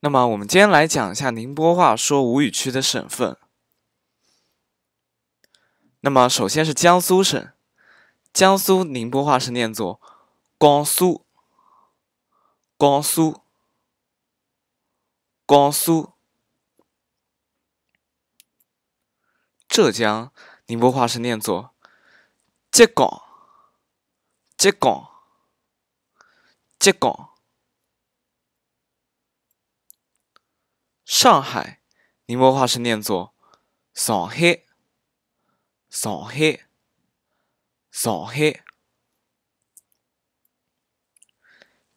那么，我们今天来讲一下宁波话说吴语区的省份。那么，首先是江苏省，江苏宁波话是念作“江苏，江苏，江苏”。浙江宁波话是念作“浙江，浙江，浙江”。上海宁波话是念作“上海”，上海，上海。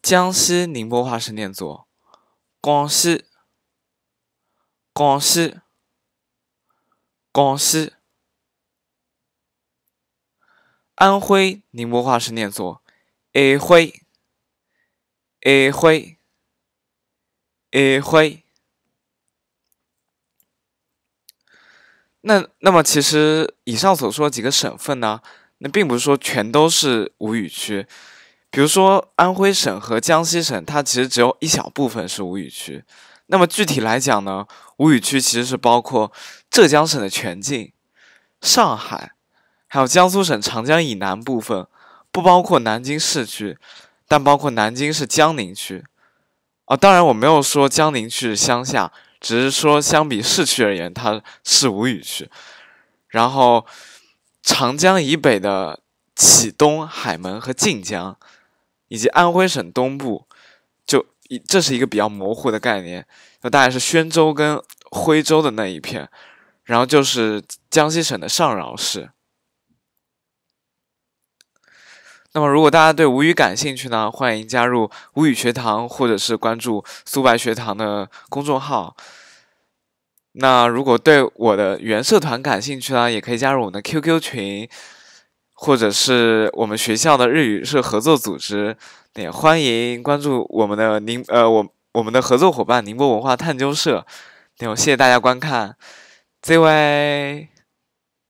江西宁波话是念作“广西”，广西，广西。安徽宁波话是念作“安徽”，安徽，安徽。那那么，其实以上所说的几个省份呢，那并不是说全都是无语区。比如说安徽省和江西省，它其实只有一小部分是无语区。那么具体来讲呢，无语区其实是包括浙江省的全境、上海，还有江苏省长江以南部分，不包括南京市区，但包括南京市江宁区。啊，当然我没有说江宁区是乡下。只是说，相比市区而言，它是无语区。然后，长江以北的启东海门和晋江，以及安徽省东部，就一这是一个比较模糊的概念，就大概是宣州跟徽州的那一片，然后就是江西省的上饶市。那么，如果大家对吴语感兴趣呢，欢迎加入吴语学堂，或者是关注苏白学堂的公众号。那如果对我的原社团感兴趣呢，也可以加入我们的 QQ 群，或者是我们学校的日语社合作组织。也欢迎关注我们的宁呃我我们的合作伙伴宁波文化探究社。那我谢谢大家观看，这位